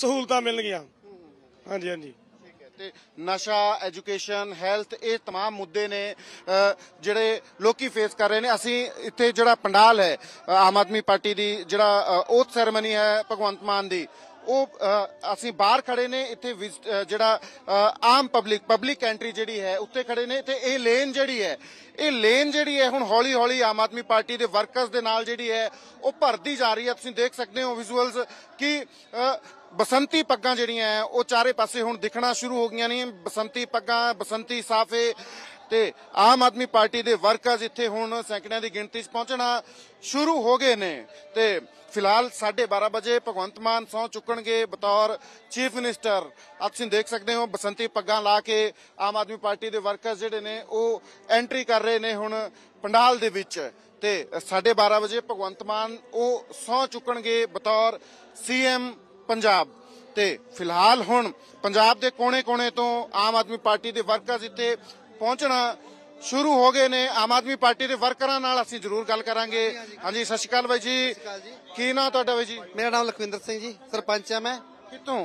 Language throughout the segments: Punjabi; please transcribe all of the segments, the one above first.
ਸਹੂਲਤਾਂ ਮਿਲਣਗੀਆਂ ਹਾਂਜੀ ਹਾਂਜੀ ਤੇ ਨਸ਼ਾ ਐਜੂਕੇਸ਼ਨ ਹੈਲਥ ਇਹ तमाम ਮੁੱਦੇ ਨੇ ਜਿਹੜੇ ਲੋਕੀ ਫੇਸ ਕਰ ਰਹੇ ਨੇ ਅਸੀਂ ਇੱਥੇ ਜਿਹੜਾ ਪੰਡਾਲ ਹੈ ਆਮ ਆਦਮੀ ਪਾਰਟੀ ਦੀ ਜਿਹੜਾ ਓਥ ਸੈਰੇਮਨੀ ਹੈ ਭਗਵੰਤ ਮਾਨ ਦੀ ਉਹ ਅਸੀਂ ਬਾਹਰ ਖੜੇ ਨੇ ਇੱਥੇ ਜਿਹੜਾ ਆਮ ਪਬਲਿਕ ਪਬਲਿਕ ਐਂਟਰੀ ਜਿਹੜੀ ਹੈ ਉੱਤੇ ਖੜੇ ਨੇ ਤੇ ਇਹ ਲੇਨ ਜਿਹੜੀ ਹੈ ਇਹ ਲੇਨ ਜਿਹੜੀ ਹੈ ਹੁਣ ਹੌਲੀ ਹੌਲੀ ਆਮ ਆਦਮੀ ਪਾਰਟੀ ਦੇ ਵਰਕਰਸ ਦੇ ਨਾਲ ਜਿਹੜੀ ਹੈ ਉਹ ਭਰਦੀ ਜਾ ਰਹੀ ਹੈ ਤੁਸੀਂ ਦੇਖ ਸਕਦੇ ਹੋ ਵਿਜ਼ੂਅਲਸ ਕਿ ਬਸੰਤੀ ਪੱਗਾਂ ਜਿਹੜੀਆਂ ਉਹ ਚਾਰੇ ਪਾਸੇ ਹੁਣ ਦਿਖਣਾ ਸ਼ੁਰੂ ਹੋ ਗਈਆਂ ਨੇ ਬਸੰਤੀ ਪੱਗਾਂ ਬਸੰਤੀ ਸਾਫੇ ਤੇ ਆਮ ਆਦਮੀ ਪਾਰਟੀ ਦੇ ਵਰਕਰਸ ਇੱਥੇ ਹੁਣ ਸੈਂਕੜਿਆਂ ਦੀ ਗਿਣਤੀ 'ਚ ਪਹੁੰਚਣਾ ਸ਼ੁਰੂ ਹੋ ਗਏ ਨੇ ਤੇ ਫਿਲਹਾਲ 12:30 ਵਜੇ ਭਗਵੰਤ ਮਾਨ ਸੌ ਚੁੱਕਣਗੇ ਬਤੌਰ ਚੀਫ ਮਿਨਿਸਟਰ ਤੁਸੀਂ ਦੇਖ ਸਕਦੇ ਹੋ ਬਸੰਤੀ ਪੱਗਾਂ ਲਾ ਕੇ ਆਮ ਆਦਮੀ ਪਾਰਟੀ ਦੇ ਵਰਕਰਸ ਜਿਹੜੇ ਨੇ ਉਹ ਐਂਟਰੀ ਕਰ ਰਹੇ ਨੇ ਹੁਣ ਪੰਡਾਲ ਦੇ ਵਿੱਚ ਤੇ 12:30 ਵਜੇ ਭਗਵੰਤ ਮਾਨ ਉਹ ਸੌ ਚੁੱਕਣਗੇ ਬਤੌਰ ਸੀਐਮ ਪੰਜਾਬ ਤੇ ਫਿਲਹਾਲ ਹੁਣ ਪੰਜਾਬ ਦੇ ਕੋਨੇ-ਕੋਨੇ ਤੋਂ ਆਮ ਆਦਮੀ ਪਾਰਟੀ ਦੇ ਵਰਕਰਸ ਇੱਥੇ ਪਹੁੰਚਣਾ ਸ਼ੁਰੂ ਹੋ ਗਏ ਨੇ ਆਮ ਆਦਮੀ ਪਾਰਟੀ ਦੇ ਵਰਕਰਾਂ ਨਾਲ ਅਸੀਂ ਜ਼ਰੂਰ ਗੱਲ ਕਰਾਂਗੇ ਹਾਂਜੀ ਸਤਿ ਸ਼੍ਰੀ ਅਕਾਲ ਬਾਈ ਜੀ ਕੀ ਨਾਮ ਤੁਹਾਡਾ ਬਾਈ ਜੀ ਮੇਰਾ ਨਾਮ ਲਖਵਿੰਦਰ ਸਿੰਘ ਜੀ ਸਰਪੰਚ ਆ ਮੈਂ ਕਿੱਥੋਂ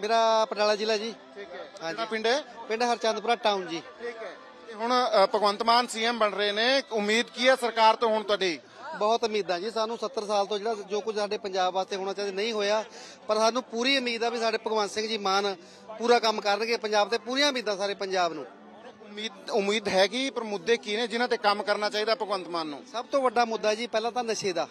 ਮੇਰਾ ਪਟਿਆਲਾ ਜ਼ਿਲ੍ਹਾ ਜੀ ਠੀਕ ਹੈ ਹਾਂਜੀ ਪਿੰਡ ਪਿੰਡ ਹਰਚੰਦਪੁਰਾ ਟਾਊਨ ਜੀ ਠੀਕ ਹੈ ਹੁਣ ਭਗਵੰਤ ਮਾਨ ਸੀਐਮ ਬਣ ਰਹੇ ਨੇ ਉਮੀਦ ਕੀ ਹੈ ਸਰਕਾਰ ਤੋਂ ਹੁਣ ਤੁਹਾਡੀ ਬਹੁਤ ਉਮੀਦਾਂ ਜੀ ਸਾਨੂੰ 70 ਸਾਲ ਤੋਂ ਜਿਹੜਾ ਜੋ ਕੁਝ ਸਾਡੇ ਪੰਜਾਬ ਵਾਸਤੇ ਹੋਣਾ ਚਾਹੀਦਾ ਨਹੀਂ ਹੋਇਆ ਪਰ ਸਾਨੂੰ ਪੂਰੀ ਉਮੀਦ ਆ ਵੀ ਸਾਡੇ ਭਗਵੰਤ ਸਿੰਘ ਜੀ ਮਾਨ ਪੂਰਾ ਕੰਮ ਕਰਨਗੇ ਪੰਜਾਬ ਤੇ ਪੂਰੀਆਂ ਉਮੀਦਾਂ ਸਾਰੇ ਪੰਜਾਬ ਨੂੰ ਉਮੀਦ ਉਮੀਦ ਹੈਗੀ ਪਰ ਮੁੱਦੇ ਕੀ ਨੇ ਜਿਨ੍ਹਾਂ ਤੇ ਕੰਮ ਕਰਨਾ ਚਾਹੀਦਾ ਭਗਵੰਤ ਮਾਨ ਨੂੰ ਸਭ ਤੋਂ ਵੱਡਾ ਮੁੱਦਾ ਜੀ ਪਹਿਲਾਂ ਤਾਂ ਨਸ਼ੇ ਦਾ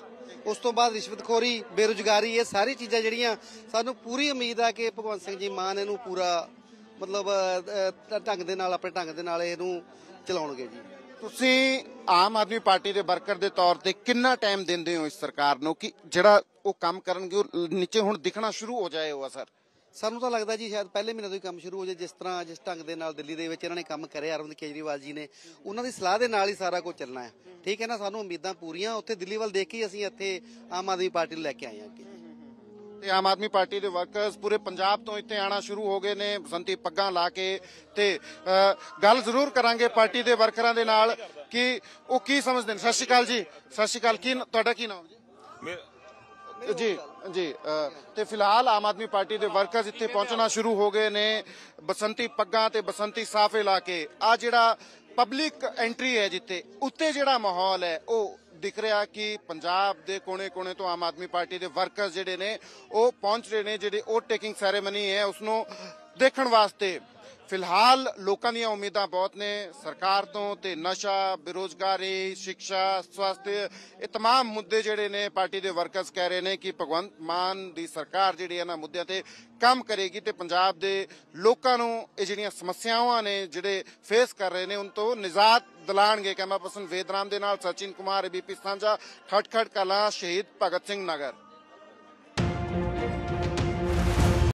ਉਸ ਤੋਂ ਬਾਅਦ ਰਿਸ਼ਵਤਖੋਰੀ ਬੇਰੁਜ਼ਗਾਰੀ ਇਹ ਸਾਰੀ ਚੀਜ਼ਾਂ ਜਿਹੜੀਆਂ ਸਾਨੂੰ ਪੂਰੀ ਉਮੀਦ ਆ ਕਿ ਭਗਵੰਤ ਸਿੰਘ ਜੀ ਮਾਨ ਇਹਨੂੰ ਪੂਰਾ ਮਤਲਬ ਢੰਗ ਦੇ ਨਾਲ ਆਪਣੇ ਢੰਗ ਦੇ ਨਾਲ ਇਹਨੂੰ ਚਲਾਉਣਗੇ ਜੀ ਤੁਸੀਂ ਆਮ ਆਦਮੀ ਪਾਰਟੀ ਦੇ ਵਰਕਰ ਦੇ ਤੌਰ ਤੇ ਕਿੰਨਾ ਟਾਈਮ ਦਿੰਦੇ ਹੋ ਇਸ ਸਰਕਾਰ ਨੂੰ ਕਿ ਜਿਹੜਾ ਉਹ ਕੰਮ ਕਰਨਗੇ ਉਹ ਨੀਚੇ ਹੁਣ ਦਿਖਣਾ ਸ਼ੁਰੂ ਹੋ ਜਾਏ ਉਹ ਸਰ ਸਾਨੂੰ ਤਾਂ ਲੱਗਦਾ ਜੀ ਸ਼ਾਇਦ ਪਹਿਲੇ ਮਹੀਨੇ ਤੋਂ ਹੀ ਕੰਮ ਸ਼ੁਰੂ ਹੋ ਜਾਏ ਜਿਸ ਤਰ੍ਹਾਂ ਜਿਸ ਢੰਗ ਦੇ ਨਾਲ ਦਿੱਲੀ ਦੇ ਵਿੱਚ ਇਹਨਾਂ ਨੇ ਕੰਮ ਕਰਿਆ ਅਰਵਿੰਦ ਕੇਜਰੀਵਾਲ ਜੀ ਨੇ ਉਹਨਾਂ ਦੀ ਸਲਾਹ ਦੇ ਨਾਲ ਹੀ ਸਾਰਾ ਕੁਝ ਚੱਲਣਾ ਹੈ ਠੀਕ ਹੈ ਨਾ ਸਾਨੂੰ ਉਮੀਦਾਂ ਪੂਰੀਆਂ ਉੱਥੇ ਦਿੱਲੀ ਵੱਲ ਦੇਖ ਕੇ ਅਸੀਂ ਇੱਥੇ ਆਮ ਆਦਮੀ ਪਾਰਟੀ ਨੂੰ ਲੈ ਕੇ ਆਏ ਹਾਂ ਅੱਗੇ ਤੇ ਆਮ ਆਦਮੀ ਪਾਰਟੀ ਦੇ ਵਰਕਰਸ ਪੂਰੇ ਪੰਜਾਬ ਤੋਂ ਇੱਥੇ ਆਣਾ ਸ਼ੁਰੂ ਹੋ ਗਏ ਨੇ ਬਸੰਤੀ ਪੱਗਾਂ ਲਾ ਕੇ ਤੇ ਗੱਲ ਜ਼ਰੂਰ ਕਰਾਂਗੇ ਪਾਰਟੀ ਦੇ ਵਰਕਰਾਂ ਦੇ ਨਾਲ ਕਿ ਉਹ ਕੀ ਸਮਝਦੇ ਨੇ ਸਤਿ ਸ਼੍ਰੀ ਅਕਾਲ ਜੀ ਸਤਿ ਸ਼੍ਰੀ ਅਕਾਲ ਕੀ ਤੁਹਾਡਾ ਕੀ ਨਾਮ ਜੀ ਜੀ ਜੀ ਤੇ ਫਿਲਹਾਲ ਆਮ ਆਦਮੀ ਪਾਰਟੀ ਦੇ ਵਰਕਰਸ ਇੱਥੇ ਪਹੁੰਚਣਾ ਸ਼ੁਰੂ ਹੋ ਗਏ ਨੇ ਬਸੰਤੀ ਪੱਗਾਂ ਤੇ ਬਸੰਤੀ ਸਾਫੇ ਲਾ ਕੇ ਆ ਜਿਹੜਾ ਪਬਲਿਕ ਐਂਟਰੀ ਹੈ ਜਿੱਤੇ ਉੱਤੇ ਜਿਹੜਾ ਮਾਹੌਲ ਹੈ ਉਹ ਦਿਖ ਰਿਹਾ ਕਿ ਪੰਜਾਬ ਦੇ ਕੋਨੇ-ਕੋਨੇ ਤੋਂ ਆਮ ਆਦਮੀ ਪਾਰਟੀ ਦੇ ਵਰਕਰਸ ਜਿਹੜੇ ਨੇ ਉਹ ਪਹੁੰਚ ਰਹੇ ਨੇ ਜਿਹੜੇ ਉਹ ਟੇਕਿੰਗ ਸੈਰੇਮਨੀ ਹੈ ਉਸ ਨੂੰ ਦੇਖਣ ਵਾਸਤੇ ਫਿਲਹਾਲ ਲੋਕਾਂ ਦੀਆਂ ਉਮੀਦਾਂ ਬਹੁਤ ਨੇ ਸਰਕਾਰ ਤੋਂ ਤੇ ਨਸ਼ਾ ਬੇਰੋਜ਼ਗਾਰੀ ਸਿੱਖਿਆ ਸਵਾਸਥ ਇਹ तमाम ਮੁੱਦੇ ਜਿਹੜੇ ਨੇ ਪਾਰਟੀ ਦੇ ਵਰਕਰਸ ਕਹਿ ਰਹੇ ਨੇ ਕਿ ਭਗਵੰਤ ਮਾਨ ਦੀ ਸਰਕਾਰ ਜਿਹੜੀ ਇਹਨਾਂ ਮੁੱਦਿਆਂ ਤੇ ਕੰਮ ਕਰੇਗੀ ਤੇ ਪੰਜਾਬ ਦੇ ਲੋਕਾਂ ਨੂੰ ਇਹ ਜਿਹੜੀਆਂ ਸਮੱਸਿਆਵਾਂ ਨੇ ਜਿਹੜੇ ਫੇਸ ਕਰ ਰਹੇ ਨੇ ਉਹਨਾਂ ਤੋਂ ਨਿਜਾਤ ਦਿਲਾਣਗੇ ਕਹਿੰਦਾ ਪਸੰਦ ਵੇਦਰਾਮ ਦੇ ਨਾਲ ਸਚਿਨ ਕੁਮਾਰ ਬੀਪੀ ਸਾਂਝਾ ਖਟਖਟ ਕਲਾ ਸ਼ਹੀਦ ਭਗਤ ਸਿੰਘ ਨਗਰ